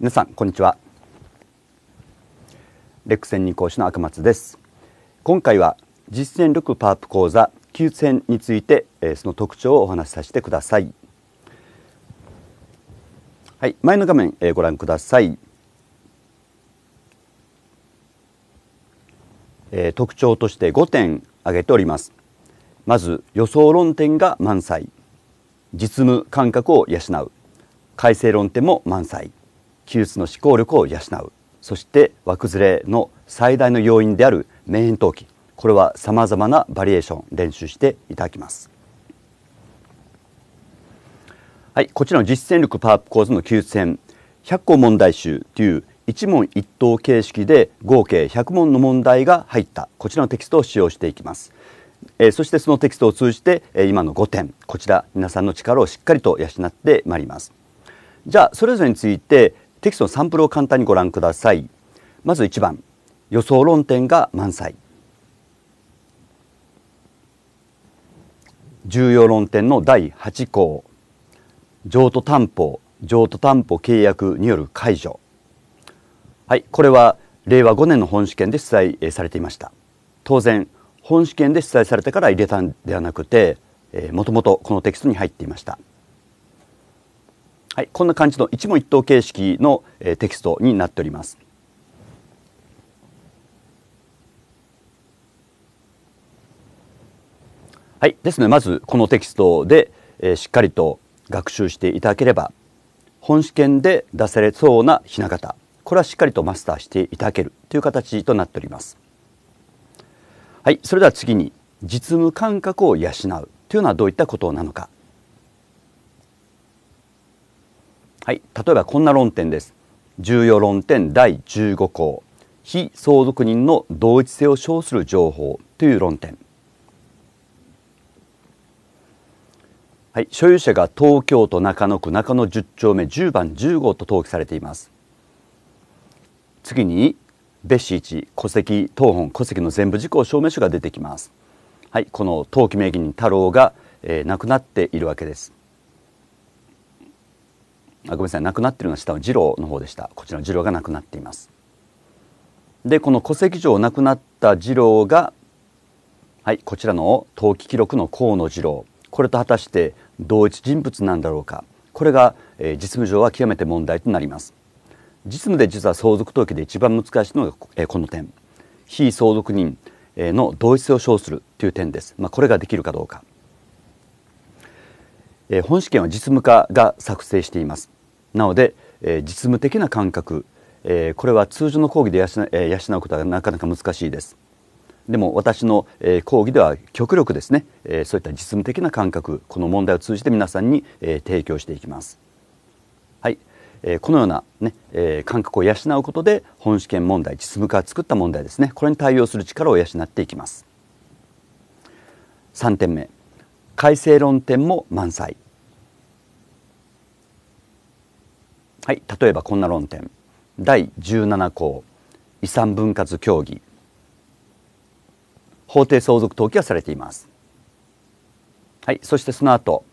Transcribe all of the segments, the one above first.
皆さんこんにちはレック専任講師の赤松です今回は実践力パープ講座技術について、えその特徴をお話しさせてくださいはい前の画面、えご覧ください、え特徴として5点挙げておりますまず予想論点が満載実務感覚を養う改正論点も満載記述の思考力を養うそして枠崩れの最大の要因である面変陶器これはさまざまなバリエーション練習していただきますはいこちらの実践力パワーアップ構図の記述編100個問題集という一問一答形式で合計100問の問題が入ったこちらのテキストを使用していきますえー、そしてそのテキストを通じて、えー、今の5点こちら皆さんの力をしっかりと養ってまいりますじゃあそれぞれについて、テキストのサンプルを簡単にご覧くださいまず1番予想論点が満載重要論点の第8項譲渡担保譲渡担保契約による解除はいこれは令和5年の本試験で出題されていました当然本試験で出題されてから入れたんではなくてもともとこのテキストに入っていましたはい、こんな感じの一問一答形式の、えテキストになっております。はい、ですのでまずこのテキストで、えしっかりと学習していただければ本試験で出されそうな雛形これはしっかりとマスターしていただけるという形となっております。はい、それでは次に実務感覚を養うというのはどういったことなのかはい、例えばこんな論点です。重要論点第15項非相続人の同一性を称する情報という論点、はい、所有者が東京都中野区中野十丁目十番十号と登記されています次に別紙一戸籍当本戸籍の全部事項証明書が出てきますはい、この登記名義人太郎が、えー、亡くなっているわけですあごめんなさい亡くなってるのは下の次郎の方でしたこちらの次郎が亡くなっていますでこの戸籍上亡くなった次郎がはいこちらの登記記録の河野次郎これと果たして同一人物なんだろうかこれが、えー、実務上は極めて問題となります実務で実は相続登記で一番難しいのが、えー、この点非相続人の同一性を称するという点です、まあ、これができるかどうか、えー、本試験は実務課が作成していますなので、えー、実務的な感覚、えー、これは通常の講義で養,、えー、養うことはなかなか難しいですでも私の、えー、講義では極力ですね、えー、そういった実務的な感覚この問題を通じて皆さんに、えー、提供していきますはい、えー、このようなね、えー、感覚を養うことで本試験問題実務家が作った問題ですねこれに対応する力を養っていきます3点目改正論点も満載はい、例えばこんな論点第17項遺産分割協議法定相続登記はされています。はい、そしてその後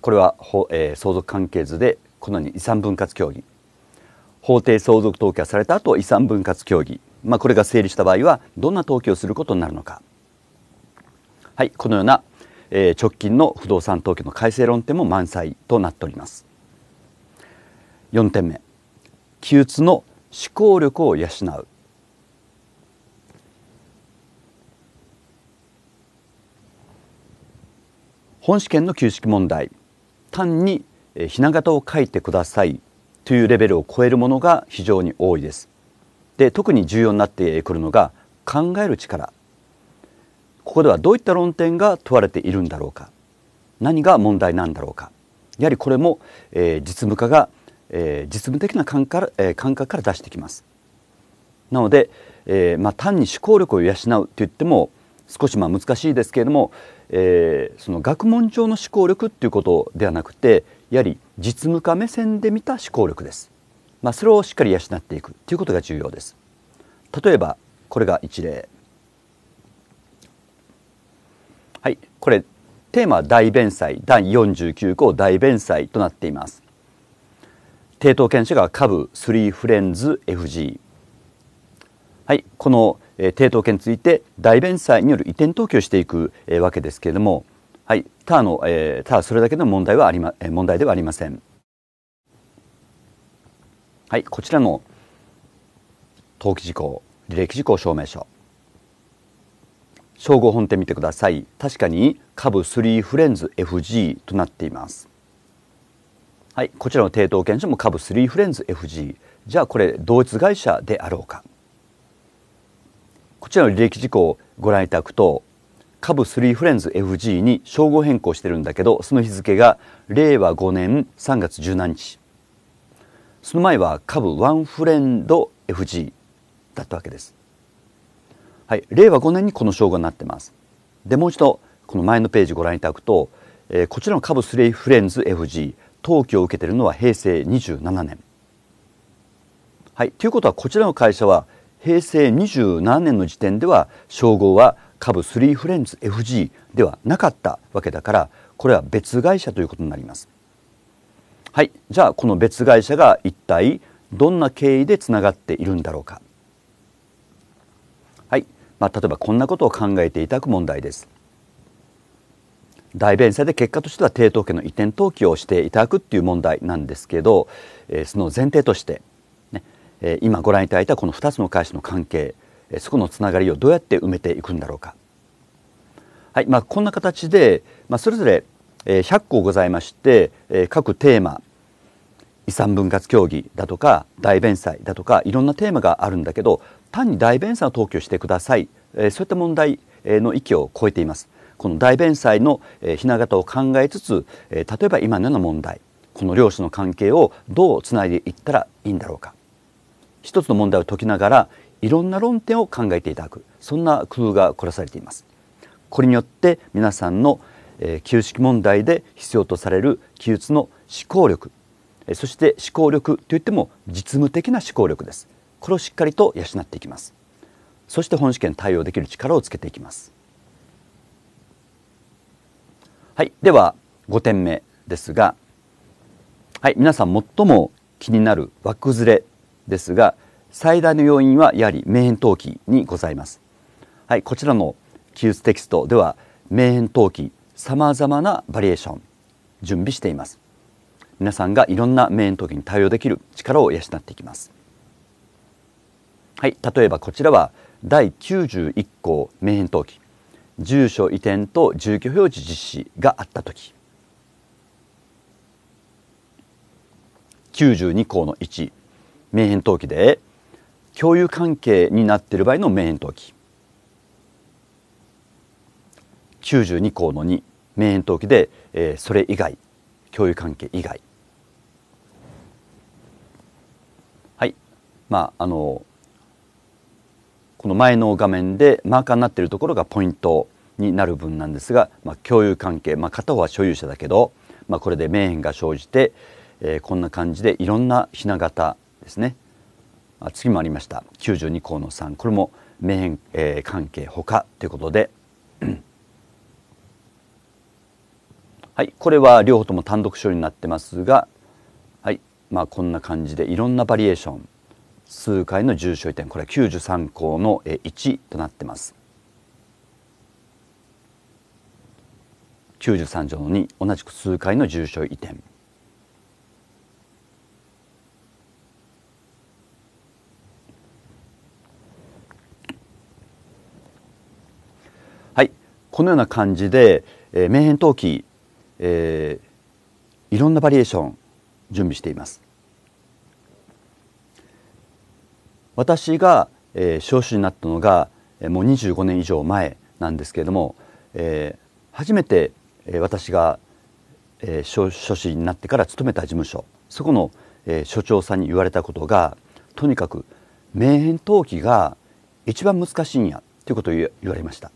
これは、えー、相続関係図でこのように遺産分割協議法定相続登記はされた後遺産分割協議、まあ、これが成立した場合はどんな登記をすることになるのか、はい、このような、えー、直近の不動産登記の改正論点も満載となっております。4点目気鬱の思考力を養う本試験の旧式問題単にひな形を書いてくださいというレベルを超えるものが非常に多いです。で特に重要になってくるのが考える力ここではどういった論点が問われているんだろうか何が問題なんだろうかやはりこれも、えー、実務家がえー、実務的な感覚から,、えー、感覚から出してきます。なので、えーまあ、単に思考力を養うといっても少しまあ難しいですけれども、えー、その学問上の思考力っていうことではなくてやはり実務家目線で見た思考力です。まあ、それをしっかり養っていくということが重要です。例えばこれが一例。はい、これテーマは大弁祭第49項大弁祭となっています。抵当権者が株ーフレンズ FG はいこの、えー、抵当権について大弁済による移転登記をしていく、えわけですけれどもはいただの、えただそれだけの問題はありま、え問題ではありませんはいこちらの登記事項履歴事項証明書称号本店見てください確かに株3フレンズ FG となっていますはい、こちらの抵当権者も株3フレンズ FG じゃあこれ同一会社であろうかこちらの履歴事項をご覧いただくと株3フレンズ FG に称号変更してるんだけどその日付が令和5年3月17日その前は株ワンフレンド FG だったわけです。はい、令和5年にこの称号になってます。でもう一度この前のページご覧いただくと、えー、こちらの株3フレンズ FG 登記を受けているのは平成27年。はい、ということはこちらの会社は平成27年の時点では称号は株3フレンズ FG ではなかったわけだからこれは別会社ということになります。はい、じゃあこの別会社が一体どんな経緯でつながっているんだろうか。はい、まあ、例えばこんなことを考えていただく問題です。大弁済で結果としては抵当権の移転登記をしていただくっていう問題なんですけど、えその前提として、ねえ今ご覧いただいたこの2つの会社の関係、えそこのつながりをどうやって埋めていくんだろうか。はいまあ、こんな形で、まあ、それぞれ100項ございまして、え各テーマ遺産分割協議だとか大弁済だとかいろんなテーマがあるんだけど単に大弁済の登記をしてください、えそういった問題の域を超えています。この大弁祭のひな形を考えつつ例えば今のような問題この両者の関係をどうつないでいったらいいんだろうか一つの問題を解きながらいろんな論点を考えていただくそんな工夫が凝らされています。これによって皆さんの旧式問題で必要とされる記述の思考力そして思考力といっても実務的な思考力ですこれをしっかりと養っていきますそして本試験対応できる力をつけていきますはい、では5点目ですが、はい、皆さん最も気になる枠ずれですが最大の要因はやはり名変登記にございます。はい、こちらの記述テキストでは名変登記さまざまなバリエーション準備しています。皆さんがいろんな名変登記に対応できる力を養っていきます。はい、例えばこちらは第91項名変登記住所移転と住居表示実施があった時92項の1名変登記で共有関係になっている場合の名変登記92項の2名変登記で、えー、それ以外共有関係以外はいまああのこの前の画面でマーカーになっているところがポイントになる分なんですが、まあ、共有関係、まあ、片方は所有者だけど、まあ、これで名変が生じて、えー、こんな感じでいろんなひな形ですねあ次もありました92項の3これも名変、えー、関係他ということで はいこれは両方とも単独書になってますがはいまあこんな感じでいろんなバリエーション数回の重症移転これは93項の1となってます。93条の2同じく数回の住所移転はいこのような感じで、えー、名変登記、えー、いろんなバリエーション準備しています。私が、えー、少集になったのがえもう25年以上前なんですけれども、えー、初めて私が書士になってから勤めた事務所そこの所長さんに言われたことがとにかく名変登記が一番難しいんやということを言われました。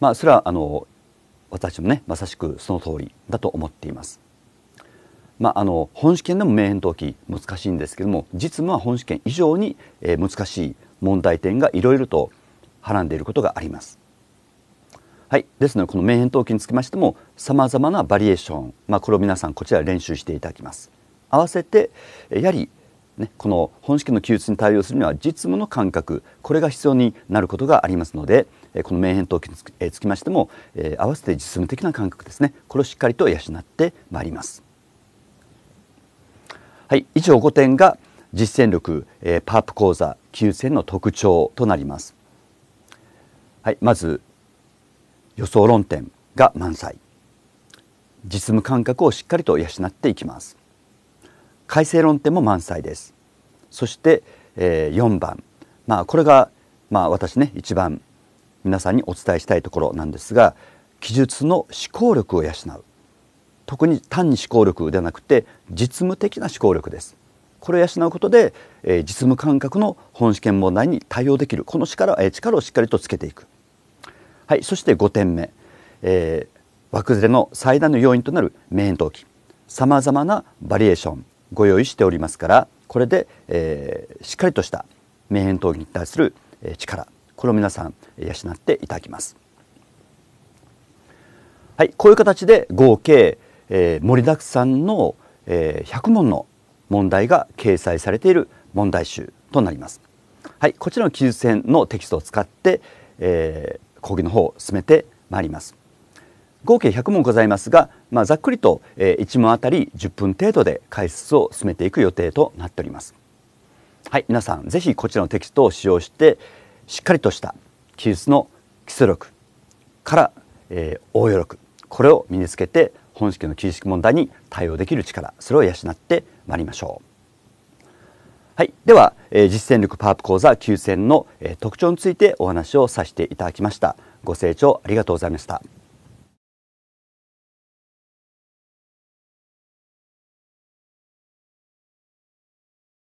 まあ、それはあの私もねまさしくその通りだと思っています。まあ、あの本試験でも名変登記難しいんですけども実務は本試験以上に、え難しい問題点がいろいろとはらんでいることがあります。はい、ですのでこの面変桃筋につきましてもさまざまなバリエーション、まあ、これを皆さんこちら練習していただきます。合わせてやはり、ね、この本式の記述に対応するには実務の感覚これが必要になることがありますのでこの面変桃筋につきましても合わせて実務的な感覚ですねこれをしっかりと養ってまいります。はい、以上5点が実践力、えー、パープ講座記述の特徴となります。はい、まず予想論点が満載実務感覚をしっかりと養っていきます改正論点も満載ですそして、えー、4番まあこれがまあ私ね一番皆さんにお伝えしたいところなんですが記述の思考力を養う特に単に思考力ではなくて実務的な思考力ですこれを養うことで、えー、実務感覚の本試験問題に対応できるこの力,、えー、力をしっかりとつけていくはい、そして5点目、えー、枠崩れの最大の要因となる免疫器さまざまなバリエーションご用意しておりますからこれで、えー、しっかりとした免疫闘技に対する力これを皆さん養っていただきます。はい、こういう形で合計、えー、盛りだくさんの、えー、100問の問題が掲載されている問題集となります。はい、こちらの記述編のテキストを使って、えー、講義の方を進めてまいります合計100問ございますが、まあ、ざっくりと1問あたり10分程度で解説を進めていく予定となっておりますはい皆さんぜひこちらのテキストを使用してしっかりとした記述の基礎力から、えー、応用力これを身につけて本式の記述問題に対応できる力それを養ってまいりましょう。はい、では、えー、実践力パープ講座9選の、えー、特徴についてお話をさせていただきました。ご清聴ありがとうございました。